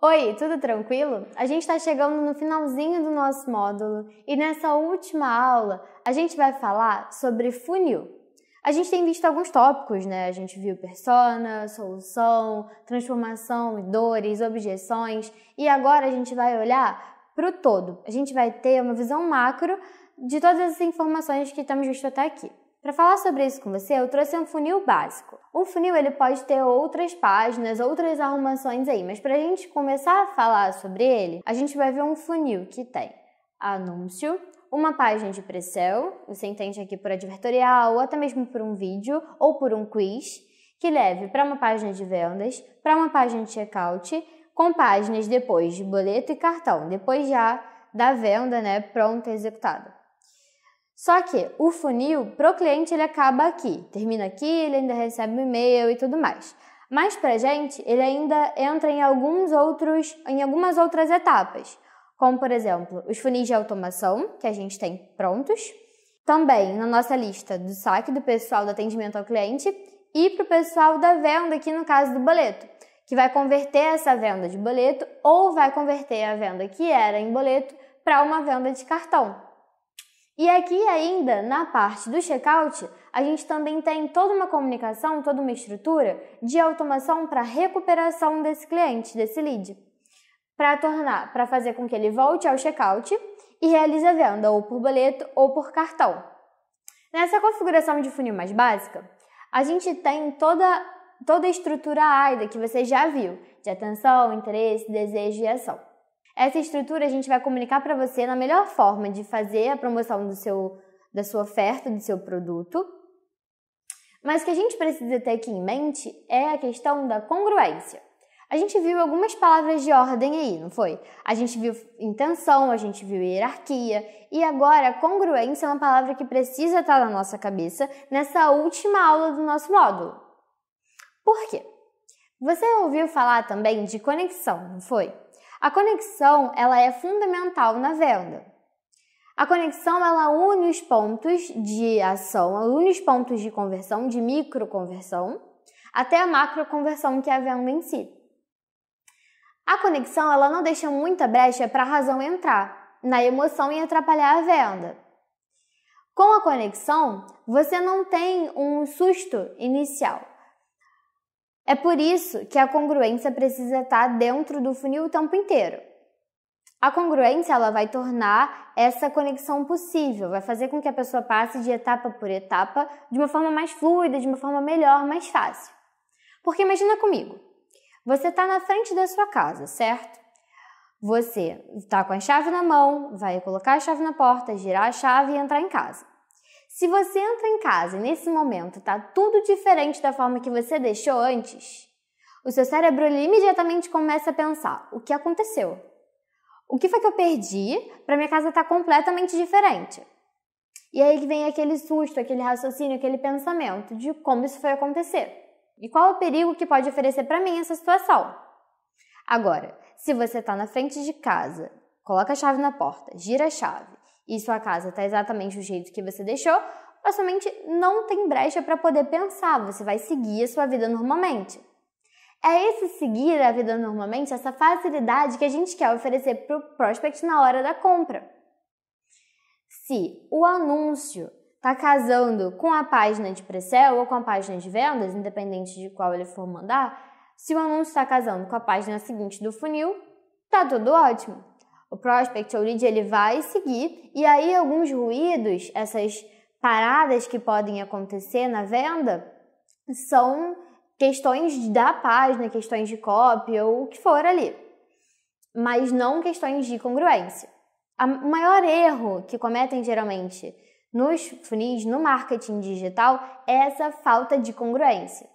Oi, tudo tranquilo? A gente está chegando no finalzinho do nosso módulo e nessa última aula a gente vai falar sobre funil. A gente tem visto alguns tópicos, né? A gente viu persona, solução, transformação, dores, objeções e agora a gente vai olhar para o todo. A gente vai ter uma visão macro de todas as informações que estamos visto até aqui. Para falar sobre isso com você, eu trouxe um funil básico. O funil ele pode ter outras páginas, outras arrumações aí, mas para a gente começar a falar sobre ele, a gente vai ver um funil que tem anúncio, uma página de pré-sale, você entende aqui por advertorial, ou até mesmo por um vídeo ou por um quiz, que leve para uma página de vendas, para uma página de checkout, com páginas depois de boleto e cartão, depois já da venda, né, pronta executada. Só que o funil, para o cliente, ele acaba aqui. Termina aqui, ele ainda recebe um e-mail e tudo mais. Mas para a gente, ele ainda entra em, alguns outros, em algumas outras etapas, como, por exemplo, os funis de automação, que a gente tem prontos, também na nossa lista do saque do pessoal do atendimento ao cliente e para o pessoal da venda, aqui no caso do boleto, que vai converter essa venda de boleto ou vai converter a venda que era em boleto para uma venda de cartão, e aqui ainda, na parte do checkout, a gente também tem toda uma comunicação, toda uma estrutura de automação para recuperação desse cliente, desse lead, para tornar, para fazer com que ele volte ao checkout e realize a venda ou por boleto ou por cartão. Nessa configuração de funil mais básica, a gente tem toda toda a estrutura AIDA que você já viu, de atenção, interesse, desejo e ação. Essa estrutura a gente vai comunicar para você na melhor forma de fazer a promoção do seu, da sua oferta, do seu produto. Mas o que a gente precisa ter aqui em mente é a questão da congruência. A gente viu algumas palavras de ordem aí, não foi? A gente viu intenção, a gente viu hierarquia e agora congruência é uma palavra que precisa estar na nossa cabeça nessa última aula do nosso módulo. Por quê? Você ouviu falar também de conexão, não foi? A conexão ela é fundamental na venda. A conexão ela une os pontos de ação, ela une os pontos de conversão, de micro conversão até a macro conversão que é a venda em si. A conexão ela não deixa muita brecha para a razão entrar na emoção e atrapalhar a venda. Com a conexão, você não tem um susto inicial. É por isso que a congruência precisa estar dentro do funil o tempo inteiro. A congruência ela vai tornar essa conexão possível, vai fazer com que a pessoa passe de etapa por etapa de uma forma mais fluida, de uma forma melhor, mais fácil. Porque imagina comigo, você está na frente da sua casa, certo? Você está com a chave na mão, vai colocar a chave na porta, girar a chave e entrar em casa. Se você entra em casa e nesse momento está tudo diferente da forma que você deixou antes, o seu cérebro imediatamente começa a pensar: o que aconteceu? O que foi que eu perdi para minha casa estar tá completamente diferente? E aí que vem aquele susto, aquele raciocínio, aquele pensamento de como isso foi acontecer e qual o perigo que pode oferecer para mim essa situação. Agora, se você está na frente de casa, coloca a chave na porta, gira a chave e sua casa está exatamente do jeito que você deixou, a sua mente não tem brecha para poder pensar, você vai seguir a sua vida normalmente. É esse seguir a vida normalmente, essa facilidade que a gente quer oferecer para o prospect na hora da compra. Se o anúncio está casando com a página de pré ou com a página de vendas, independente de qual ele for mandar, se o anúncio está casando com a página seguinte do funil, tá tudo ótimo o prospect ou lead ele vai seguir e aí alguns ruídos, essas paradas que podem acontecer na venda são questões da página, questões de copy ou o que for ali, mas não questões de congruência. O maior erro que cometem geralmente nos funis, no marketing digital, é essa falta de congruência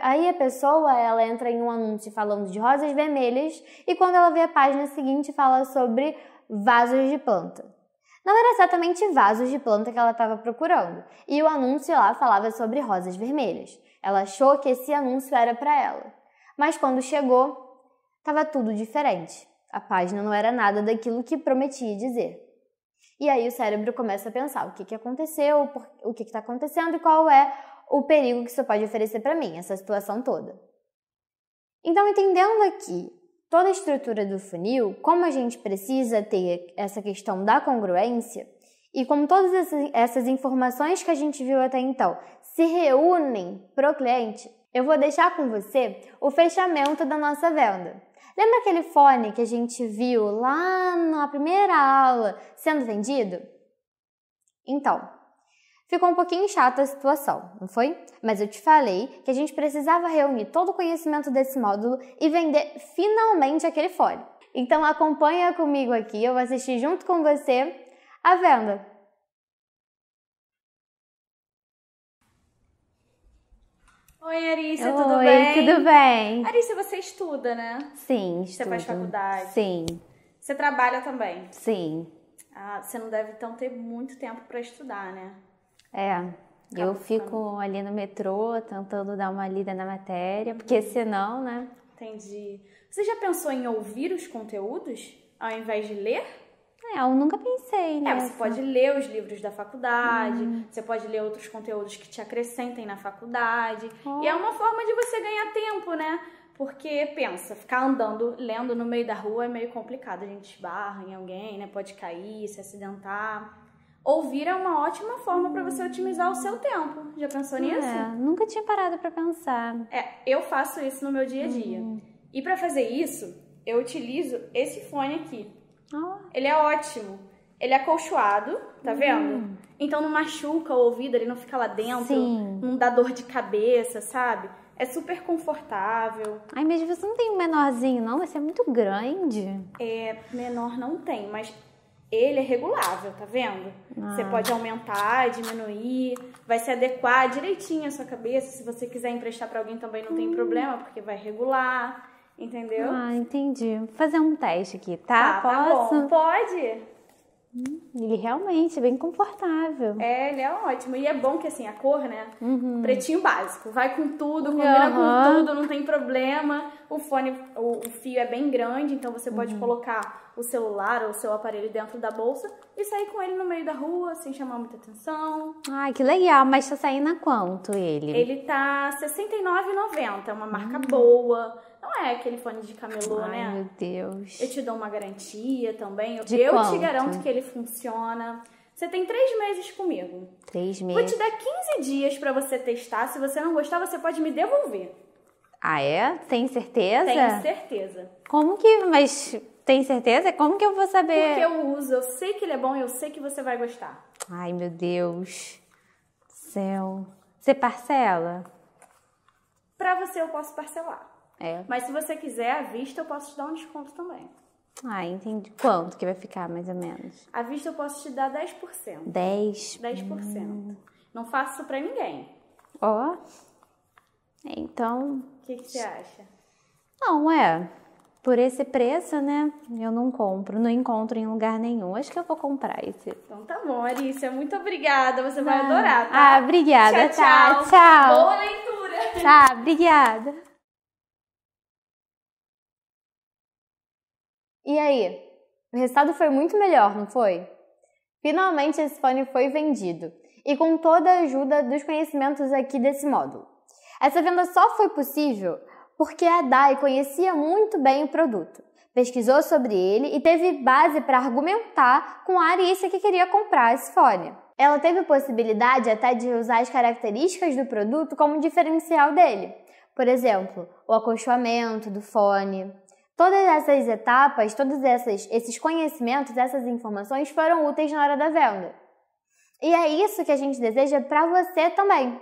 aí a pessoa, ela entra em um anúncio falando de rosas vermelhas e quando ela vê a página seguinte fala sobre vasos de planta. Não era exatamente vasos de planta que ela estava procurando, e o anúncio lá falava sobre rosas vermelhas. Ela achou que esse anúncio era para ela. Mas quando chegou, estava tudo diferente. A página não era nada daquilo que prometia dizer. E aí o cérebro começa a pensar o que, que aconteceu, o que está acontecendo e qual é o perigo que isso pode oferecer para mim, essa situação toda. Então, entendendo aqui toda a estrutura do funil, como a gente precisa ter essa questão da congruência e como todas essas informações que a gente viu até então se reúnem para o cliente, eu vou deixar com você o fechamento da nossa venda. Lembra aquele fone que a gente viu lá na primeira aula sendo vendido? Então, Ficou um pouquinho chata a situação, não foi? Mas eu te falei que a gente precisava reunir todo o conhecimento desse módulo e vender finalmente aquele fone. Então acompanha comigo aqui, eu vou assistir junto com você a venda. Oi, Arícia, tudo bem? Oi, tudo bem? Arícia, você estuda, né? Sim, estudo. Você faz faculdade? Sim. Você trabalha também? Sim. Ah, você não deve então ter muito tempo para estudar, né? É. Tá eu fico ali no metrô tentando dar uma lida na matéria, porque uhum. senão, né? Entendi. Você já pensou em ouvir os conteúdos ao invés de ler? É, eu nunca pensei, é, né? É, você pode ler os livros da faculdade, hum. você pode ler outros conteúdos que te acrescentem na faculdade. Oh. E é oh. uma forma de você ganhar tempo, né? Porque, pensa, ficar andando, lendo no meio da rua é meio complicado. A gente esbarra em alguém, né? Pode cair, se acidentar. Ouvir é uma ótima forma para você otimizar o seu tempo. Já pensou nisso? É, nunca tinha parado para pensar. É, eu faço isso no meu dia a uhum. dia. Uhum. E para fazer isso, eu utilizo esse fone aqui. Oh. Ele é ótimo. Ele é acolchoado, tá uhum. vendo? Hum. Então não machuca o ouvido, ele não fica lá dentro, Sim. não dá dor de cabeça, sabe? É super confortável. Ai, mas você não tem um menorzinho, não? Esse é muito grande. É, menor não tem, mas ele é regulável, tá vendo? Ah. Você pode aumentar, diminuir, vai se adequar direitinho à sua cabeça. Se você quiser emprestar para alguém também não hum. tem problema, porque vai regular, entendeu? Ah, entendi. Vou fazer um teste aqui, tá? tá Posso? Tá bom. Pode. Hum, ele realmente é bem confortável. É, ele é ótimo. E é bom que assim, a cor, né? Uhum. Pretinho básico. Vai com tudo, combina uhum. com tudo, não tem problema. O fone, o, o fio é bem grande, então você uhum. pode colocar o celular ou o seu aparelho dentro da bolsa e sair com ele no meio da rua, sem chamar muita atenção. Ai, que legal, mas tá saindo a quanto ele? Ele tá R$ 69,90, é uma marca hum. boa. Não é aquele fone de camelô, Ai, né? Ai, meu Deus. Eu te dou uma garantia também. De eu quanto? te garanto que ele funciona. Você tem três meses comigo. Três meses? Vou te dar 15 dias para você testar. Se você não gostar, você pode me devolver. Ah, é? Tem certeza? Tenho certeza. Como que. Mas tem certeza? Como que eu vou saber? Porque eu uso, eu sei que ele é bom e eu sei que você vai gostar. Ai, meu Deus. Céu. Você parcela? Pra você eu posso parcelar. É. Mas se você quiser à vista, eu posso te dar um desconto também. Ah, entendi. Quanto que vai ficar, mais ou menos? À vista eu posso te dar 10%. 10%? 10%. Hum. Não faço isso pra ninguém. Ó. Oh. Então. O que, que você acha? Não, é por esse preço, né? Eu não compro, não encontro em lugar nenhum. Acho que eu vou comprar esse. Então tá bom, Arícia. Muito obrigada. Você ah, vai adorar, tá? Ah, obrigada. Tchau, tá? tchau. tchau. Boa leitura. Tá, obrigada. E aí? O resultado foi muito melhor, não foi? Finalmente esse fone foi vendido e com toda a ajuda dos conhecimentos aqui desse módulo. Essa venda só foi possível porque a Dai conhecia muito bem o produto, pesquisou sobre ele e teve base para argumentar com a Arissa que queria comprar esse fone. Ela teve possibilidade até de usar as características do produto como diferencial dele. Por exemplo, o acolchoamento do fone, Todas essas etapas, todos essas, esses conhecimentos, essas informações foram úteis na hora da venda. E é isso que a gente deseja para você também.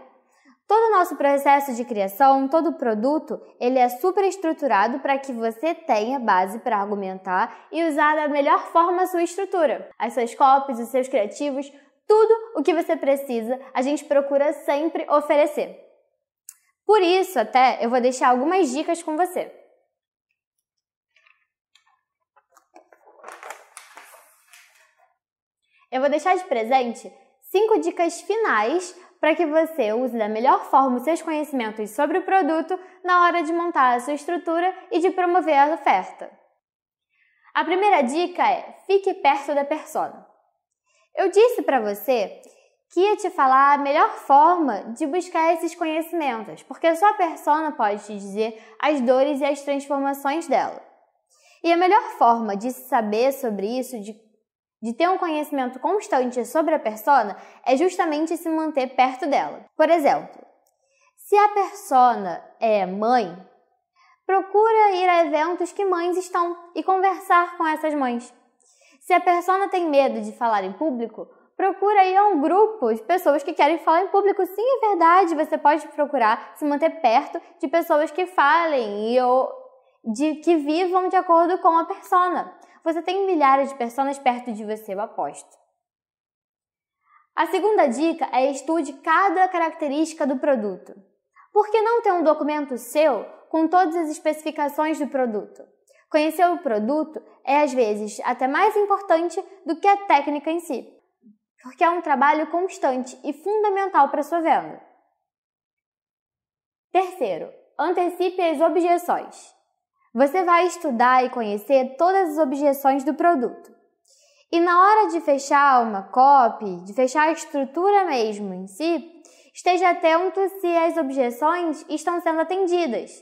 Todo o nosso processo de criação, todo produto, ele é super estruturado para que você tenha base para argumentar e usar da melhor forma a sua estrutura. As suas copies, os seus criativos, tudo o que você precisa, a gente procura sempre oferecer. Por isso, até, eu vou deixar algumas dicas com você. Eu vou deixar de presente cinco dicas finais para que você use da melhor forma os seus conhecimentos sobre o produto na hora de montar a sua estrutura e de promover a oferta. A primeira dica é: fique perto da persona. Eu disse para você que ia te falar a melhor forma de buscar esses conhecimentos, porque a sua persona pode te dizer as dores e as transformações dela. E a melhor forma de se saber sobre isso, de de ter um conhecimento constante sobre a persona é justamente se manter perto dela. Por exemplo, se a persona é mãe, procura ir a eventos que mães estão e conversar com essas mães. Se a persona tem medo de falar em público, procura ir a um grupo de pessoas que querem falar em público. Sim, é verdade, você pode procurar se manter perto de pessoas que falem e ou de que vivam de acordo com a persona. Você tem milhares de pessoas perto de você, eu aposto. A segunda dica é estude cada característica do produto. Por que não ter um documento seu com todas as especificações do produto? Conhecer o produto é às vezes até mais importante do que a técnica em si, porque é um trabalho constante e fundamental para sua venda. Terceiro, antecipe as objeções. Você vai estudar e conhecer todas as objeções do produto. E na hora de fechar uma copy, de fechar a estrutura mesmo em si, esteja atento se as objeções estão sendo atendidas,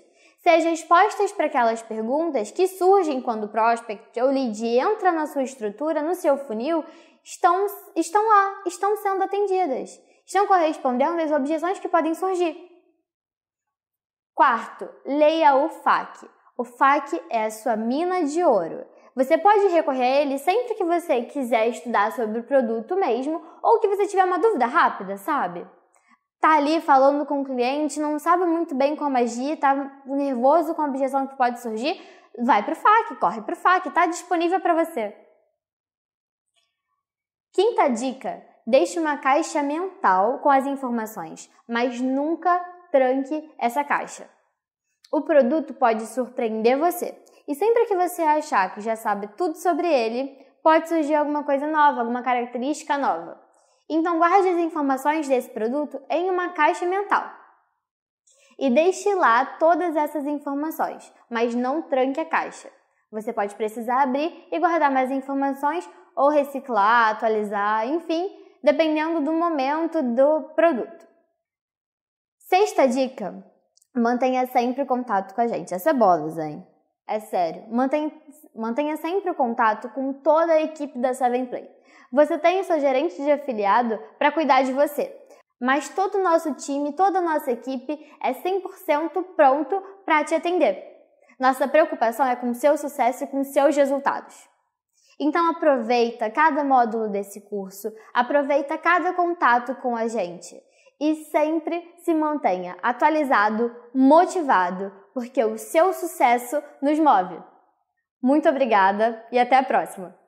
se as respostas para aquelas perguntas que surgem quando o prospect ou lead entra na sua estrutura, no seu funil, estão, estão lá, estão sendo atendidas, estão correspondendo às objeções que podem surgir. Quarto, leia o FAQ. O FAQ é a sua mina de ouro. Você pode recorrer a ele sempre que você quiser estudar sobre o produto mesmo ou que você tiver uma dúvida rápida, sabe? Tá ali falando com o cliente, não sabe muito bem como agir, tá nervoso com a objeção que pode surgir, vai pro FAQ, corre pro FAQ, tá disponível para você. Quinta dica: deixe uma caixa mental com as informações, mas nunca tranque essa caixa. O produto pode surpreender você. E sempre que você achar que já sabe tudo sobre ele, pode surgir alguma coisa nova, alguma característica nova. Então guarde as informações desse produto em uma caixa mental. E deixe lá todas essas informações, mas não tranque a caixa. Você pode precisar abrir e guardar mais informações ou reciclar, atualizar, enfim, dependendo do momento do produto. Sexta dica: Mantenha sempre contato com a gente. Essa é bônus, hein? É sério. Mantenha, mantenha sempre contato com toda a equipe da Seven Play. Você tem o seu gerente de afiliado para cuidar de você. Mas todo o nosso time, toda a nossa equipe é 100% pronto para te atender. Nossa preocupação é com o seu sucesso e com seus resultados. Então aproveita cada módulo desse curso, aproveita cada contato com a gente e sempre se mantenha atualizado, motivado, porque o seu sucesso nos move. Muito obrigada e até a próxima!